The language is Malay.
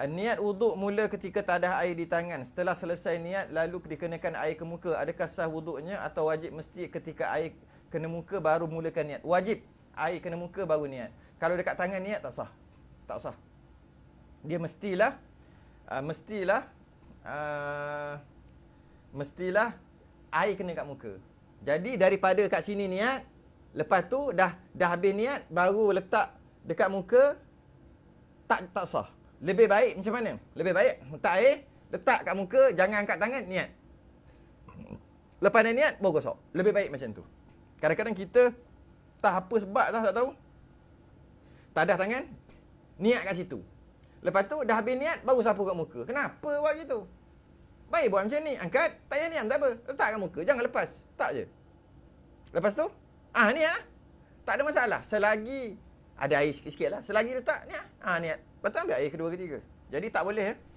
Ah, niat wuduk mula ketika tadah air di tangan setelah selesai niat lalu dikenakan air ke muka adakah sah wuduknya atau wajib mesti ketika air kena muka baru mulakan niat wajib air kena muka baru niat kalau dekat tangan niat tak sah tak sah dia mestilah uh, mestilah uh, mestilah air kena kat muka jadi daripada kat sini niat lepas tu dah dah habis niat baru letak dekat muka tak tak sah lebih baik macam mana? Lebih baik letak air, letak kat muka, jangan angkat tangan, niat. Lepas dah niat, baru gosok. Lebih baik macam tu. Kadang-kadang kita tak apa sebab dah tak tahu. Tak ada tangan, niat kat situ. Lepas tu dah habis niat, baru sapu kat muka. Kenapa buat gitu? Baik buat macam ni, angkat, tak payah niat, tak apa. Letak kat muka, jangan lepas. Tak je. Lepas tu, ah ni ah. Tak ada masalah. Selagi ada air sikit-sikit lah. Selagi letak ni ah. Ha, ah, niat. Ah. Lepas tu ambil air kedua ketiga. Jadi tak boleh eh.